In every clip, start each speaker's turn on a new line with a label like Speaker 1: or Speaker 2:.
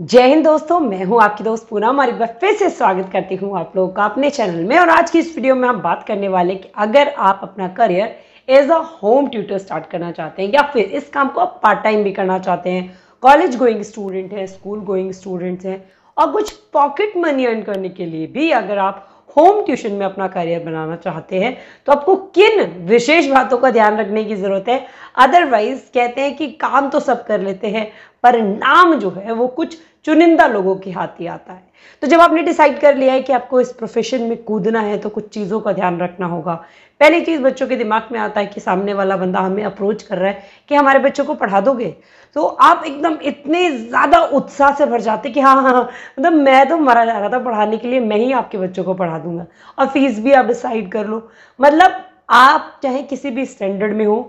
Speaker 1: जय हिंद दोस्तों मैं हूं आपकी दोस्त पूना हमारी बार फिर से स्वागत करती हूं आप लोगों का अपने चैनल में और आज की इस वीडियो में हम बात करने वाले कि अगर आप अपना career as a home tutor start करना चाहते हैं या फिर इस काम को आप पार्ट टाइम भी करना चाहते हैं कॉलेज गोइंग स्टूडेंट हैं स्कूल गोइंग स्टूडेंट्स हैं और कुछ पॉकेट मनी अर्न करने के लिए भी अगर आप होम ट्यूशन में अपना करियर बनाना चाहते हैं तो आपको किन विशेष बातों का ध्यान रखने की ज़रूरत है अदरवाइज कहते हैं कि काम तो सब कर लेते हैं पर नाम जो है वो कुछ चुनिंदा लोगों के हाथ ही आता है तो जब आपने डिसाइड कर लिया है कि आपको इस प्रोफेशन में कूदना है तो कुछ चीज़ों का ध्यान रखना होगा पहली चीज़ बच्चों के दिमाग में आता है कि सामने वाला बंदा हमें अप्रोच कर रहा है कि हमारे बच्चों को पढ़ा दोगे तो आप एकदम इतने ज़्यादा उत्साह से भर जाते कि हाँ हाँ हाँ मतलब मैं तो मरा जा रहा था पढ़ाने के लिए मैं ही आपके बच्चों को पढ़ा दूंगा और फीस भी आप डिसाइड कर लो मतलब आप चाहे किसी भी स्टैंडर्ड में हो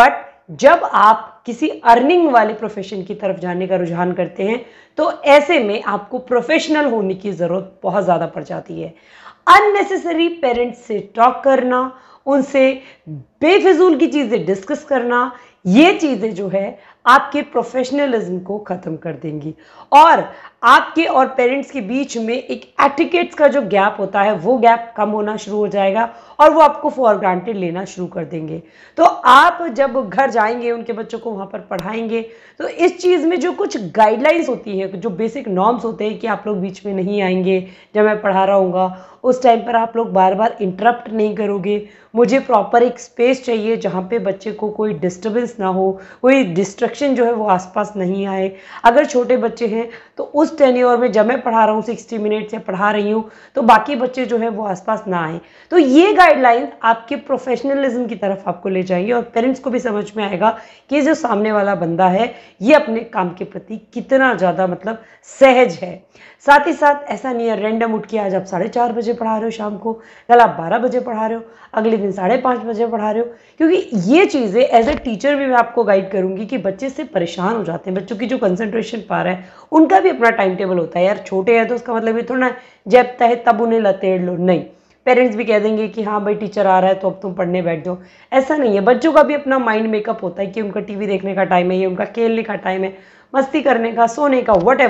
Speaker 1: बट जब आप किसी अर्निंग वाले प्रोफेशन की तरफ जाने का रुझान करते हैं तो ऐसे में आपको प्रोफेशनल होने की ज़रूरत बहुत ज़्यादा पड़ जाती है अननेसेसरी पेरेंट्स से टॉक करना उनसे बेफिजूल की चीज़ें डिस्कस करना ये चीज़ें जो है आपके प्रोफेशनलिज्म को ख़त्म कर देंगी और आपके और पेरेंट्स के बीच में एक एटिकेट्स का जो गैप होता है वो गैप कम होना शुरू हो जाएगा और वो आपको फॉर ग्रांटेड लेना शुरू कर देंगे तो आप जब घर जाएंगे उनके बच्चों को वहाँ पर पढ़ाएंगे तो इस चीज़ में जो कुछ गाइडलाइंस होती है जो बेसिक नॉर्म्स होते हैं कि आप लोग बीच में नहीं आएंगे जब मैं पढ़ा रहा हूँ उस टाइम पर आप लोग बार बार इंटरप्ट नहीं करोगे मुझे प्रॉपर एक स्पेस चाहिए जहाँ पे बच्चे को कोई डिस्टर्बेंस ना हो कोई डिस्ट्र डिस्ट्रक्शन जो है वो आसपास नहीं आए अगर छोटे बच्चे हैं तो उस टेन्योर में जब मैं पढ़ा रहा हूँ सिक्सटी मिनट से पढ़ा रही हूँ तो बाकी बच्चे जो है वो आसपास ना आए तो ये गाइडलाइन आपके प्रोफेशनलिज्म की तरफ आपको ले जाएंगे और पेरेंट्स को भी समझ में आएगा कि जो सामने वाला बंदा है ये अपने काम के प्रति कितना ज़्यादा मतलब सहज है साथ ही साथ ऐसा नहीं है रेंडम उठ के आज आप साढ़े चार बजे पढ़ा रहे हो शाम को कल आप बारह बजे पढ़ा रहे हो अगले दिन साढ़े पाँच बजे पढ़ा रहे हो क्योंकि ये चीज़ें एज ए टीचर भी मैं आपको गाइड करूँगी कि बच्चे बच्चे से परेशान हो जाते हैं बच्चों की जो कंसंट्रेशन रहा है उनका भी अपना टाइम टेबल होता है यार छोटे हैं तो उसका मतलब ये थोड़ा जब तय तब उन्हें लतेड़ लो नहीं पेरेंट्स भी कह देंगे कि हाँ भाई टीचर आ रहा है तो अब तुम पढ़ने बैठ जाओ ऐसा नहीं है बच्चों का भी अपना माइंड मेकअप होता है कि उनका टीवी देखने का टाइम है ये उनका खेलने का टाइम है मस्ती करने का सोने का वट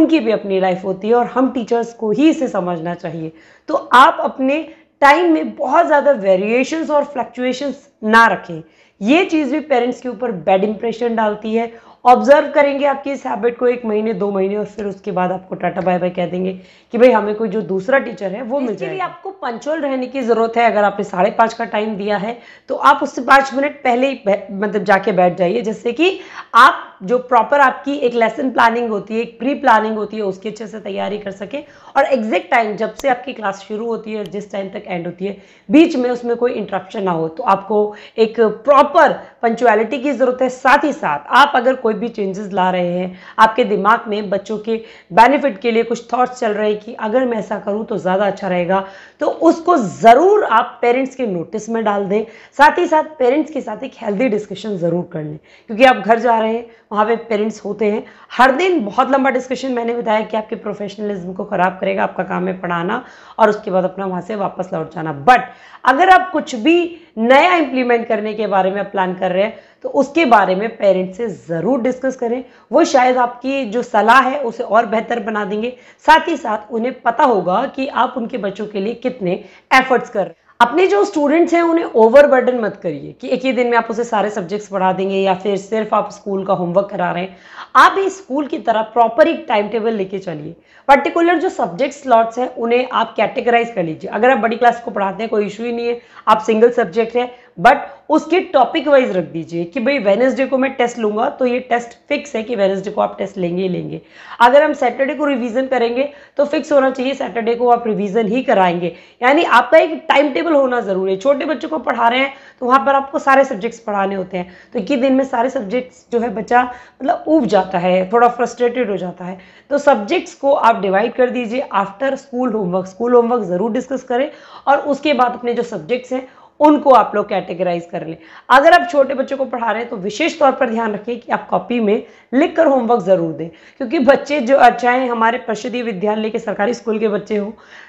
Speaker 1: उनकी भी अपनी लाइफ होती है और हम टीचर्स को ही इसे समझना चाहिए तो आप अपने टाइम में बहुत ज़्यादा वेरिएशंस और फ्लक्चुएशंस ना रखें ये चीज़ भी पेरेंट्स के ऊपर बैड इंप्रेशन डालती है ऑब्जर्व करेंगे आपकी इस हैबिट को एक महीने दो महीने और फिर उसके बाद आपको टाटा बाय बाय कह देंगे कि भाई हमें कोई जो दूसरा टीचर है वो मिल जाएगा आपको पंचोल रहने की ज़रूरत है अगर आपने साढ़े पांच का टाइम दिया है तो आप उससे पांच मिनट पहले ही मतलब जाके बैठ जाइए जैसे कि आप जो प्रॉपर आपकी एक लेसन प्लानिंग होती है एक प्री प्लानिंग होती है उसकी अच्छे से तैयारी कर सके और एग्जैक्ट टाइम जब से आपकी क्लास शुरू होती है जिस टाइम तक एंड होती है बीच में उसमें कोई इंटरप्शन ना हो तो आपको एक प्रॉपर पंचुअलिटी की ज़रूरत है साथ ही साथ आप अगर कोई भी चेंजेस ला रहे हैं आपके दिमाग में बच्चों के बेनिफिट के लिए कुछ थॉट्स चल रहे हैं कि अगर मैं ऐसा करूं तो ज़्यादा अच्छा रहेगा तो उसको ज़रूर आप पेरेंट्स के नोटिस में डाल दें साथ ही साथ पेरेंट्स के साथ एक हेल्दी डिस्कशन ज़रूर कर लें क्योंकि आप घर जा रहे हैं वहाँ पर पेरेंट्स होते हैं हर दिन बहुत लंबा डिस्कशन मैंने बताया कि आपके प्रोफेशनलिज्म को ख़राब करेगा आपका काम है पढ़ाना और उसके बाद अपना वहाँ से वापस लौट जाना बट अगर आप कुछ भी नया इम्प्लीमेंट करने के बारे में प्लान कर रहे हैं तो उसके बारे में पेरेंट्स से ज़रूर डिस्कस करें वो शायद आपकी जो सलाह है उसे और बेहतर बना देंगे साथ ही साथ उन्हें पता होगा कि आप उनके बच्चों के लिए कितने एफर्ट्स कर रहे हैं अपने जो स्टूडेंट्स हैं उन्हें ओवरबर्डन मत करिए कि एक ही दिन में आप उसे सारे सब्जेक्ट्स पढ़ा देंगे या फिर सिर्फ आप स्कूल का होमवर्क करा रहे हैं आप भी स्कूल की तरह प्रॉपर एक टाइम टेबल लेके चलिए पर्टिकुलर जो सब्जेक्ट स्लॉट्स हैं उन्हें आप कैटेगराइज कर लीजिए अगर आप बड़ी क्लास को पढ़ाते हैं कोई इशू ही नहीं है आप सिंगल सब्जेक्ट हैं बट उसके टॉपिक वाइज रख दीजिए कि भाई वेनेसडे को मैं टेस्ट लूंगा तो ये टेस्ट फिक्स है कि वेनेसडे को आप टेस्ट लेंगे ही लेंगे अगर हम सैटरडे को रिवीजन करेंगे तो फिक्स होना चाहिए सैटरडे को आप रिवीजन ही कराएंगे यानी आपका एक टाइम टेबल होना जरूरी है छोटे बच्चों को पढ़ा रहे हैं तो वहां पर आपको सारे सब्जेक्ट्स पढ़ाने होते हैं तो एक दिन में सारे सब्जेक्ट्स जो है बच्चा मतलब ऊब जाता है थोड़ा फ्रस्ट्रेटेड हो जाता है तो सब्जेक्ट्स को आप डिवाइड कर दीजिए after school homework school homework ज़रूर डिस्कस करें और उसके बाद अपने जो सब्जेक्ट्स हैं उनको आप लोग कैटेगराइज कर लें अगर आप छोटे बच्चों को पढ़ा रहे हैं तो विशेष तौर पर ध्यान रखें कि आप कॉपी में लिख कर होमवर्क ज़रूर दें क्योंकि बच्चे जो चाहे हमारे परिषदीय विद्यालय के सरकारी स्कूल के बच्चे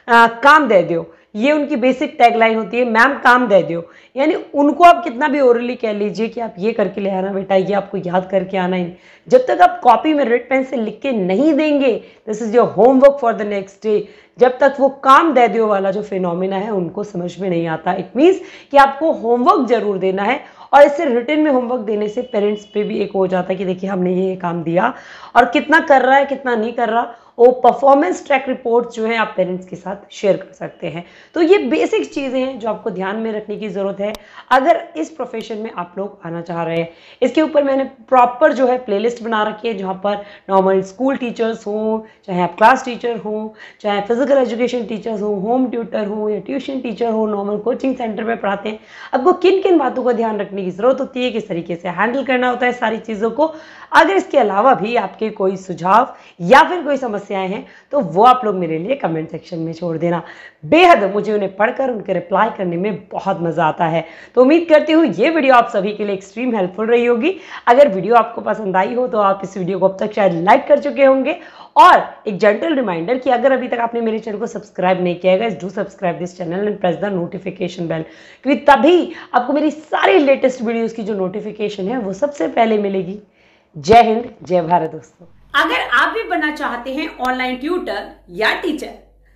Speaker 1: आ, काम दे दो ये उनकी बेसिक टैगलाइन होती है मैम काम दे दो यानी उनको आप कितना भी ओरली कह लीजिए कि आप ये करके ले आना बेटा ये आपको याद करके आना है जब तक आप कॉपी में रेड पेन से लिख के नहीं देंगे this is your homework for the next day जब तक वो काम दे दो वाला जो फिनोमिना है उनको समझ में नहीं आता इट मीन्स कि आपको होमवर्क जरूर देना है और इससे रिटर्न में होमवर्क देने से पेरेंट्स पे भी एक हो जाता है कि देखिए हमने ये काम दिया और कितना कर रहा है कितना नहीं कर रहा और परफॉर्मेंस ट्रैक रिपोर्ट जो है आप पेरेंट्स के साथ शेयर कर सकते हैं तो ये बेसिक चीज़ें हैं जो आपको ध्यान में रखने की ज़रूरत है अगर इस प्रोफेशन में आप लोग आना चाह रहे हैं इसके ऊपर मैंने प्रॉपर जो है प्लेलिस्ट बना रखी है जहाँ पर नॉर्मल स्कूल टीचर्स हों चाहे आप क्लास टीचर हों चाहे फिजिकल एजुकेशन टीचर्स हों होम ट्यूटर हों या ट्यूशन टीचर हों नॉर्मल कोचिंग सेंटर में पढ़ाते हैं आपको किन किन बातों का ध्यान रखने की ज़रूरत होती है किस तरीके से हैंडल करना होता है सारी चीज़ों को अगर इसके अलावा भी आपके कोई सुझाव या फिर कोई समस्या समस्याएं हैं तो वो आप लोग मेरे लिए कमेंट सेक्शन में छोड़ देना बेहद मुझे उन्हें पढ़कर उनके रिप्लाई करने में बहुत मज़ा आता है तो उम्मीद करती हूँ ये वीडियो आप सभी के लिए एक्सट्रीम हेल्पफुल रही होगी अगर वीडियो आपको पसंद आई हो तो आप इस वीडियो को अब तक शायद लाइक कर चुके होंगे और एक जेंटल रिमाइंडर कि अगर अभी तक आपने मेरे चैनल को सब्सक्राइब नहीं किया है do subscribe this channel and press the notification bell क्योंकि तभी आपको मेरी सारी लेटेस्ट वीडियोस की जो नोटिफिकेशन है वो सबसे पहले मिलेगी जय हिंद जय भारत दोस्तों अगर आप भी बनना चाहते हैं ऑनलाइन ट्यूटर या टीचर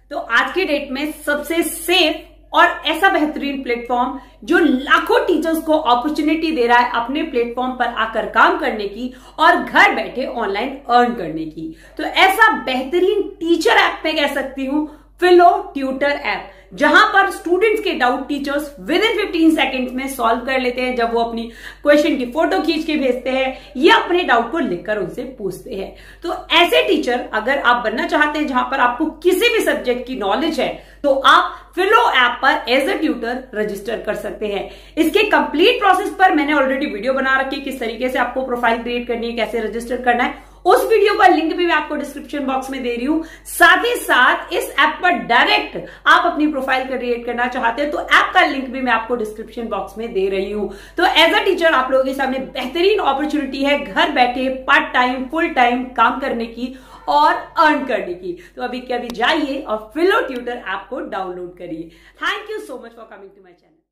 Speaker 1: तो आज के डेट में सबसे सेफ और ऐसा बेहतरीन प्लेटफॉर्म जो लाखों टीचर्स को अपॉर्चुनिटी दे रहा है अपने प्लेटफॉर्म पर आकर काम करने की और घर बैठे ऑनलाइन अर्न करने की तो ऐसा बेहतरीन टीचर ऐप में कह सकती हूं फिलो ट्यूटर ऐप जहां पर स्टूडेंट्स के doubt teachers within fifteen second में सॉल्व कर लेते हैं जब वो अपनी क्वेश्चन की फोटो खींच के भेजते हैं या अपने डाउट को लिखकर उनसे पूछते हैं तो ऐसे टीचर अगर आप बनना चाहते हैं जहां पर आपको किसी भी सब्जेक्ट की नॉलेज है तो आप फिलो ऐप पर एज अ ट्यूटर रजिस्टर कर सकते हैं इसके कंप्लीट प्रोसेस पर मैंने ऑलरेडी वीडियो बना रखी है किस तरीके से आपको प्रोफाइल क्रिएट करनी है कैसे रजिस्टर करना है उस वीडियो का लिंक भी मैं आपको डिस्क्रिप्शन बॉक्स में दे रही हूं साथ ही साथ इस ऐप पर डायरेक्ट आप अपनी प्रोफाइल क्रिएट करना चाहते हैं तो ऐप का लिंक भी मैं आपको डिस्क्रिप्शन बॉक्स में दे रही हूं तो एज अ टीचर आप लोगों के सामने बेहतरीन अपॉर्चुनिटी है घर बैठे पार्ट टाइम फुल टाइम काम करने की और अर्न करने की तो अभी क्या अभी जाइए और फिलो ट्यूटर ऐप को डाउनलोड करिए thank you so much for coming to my channel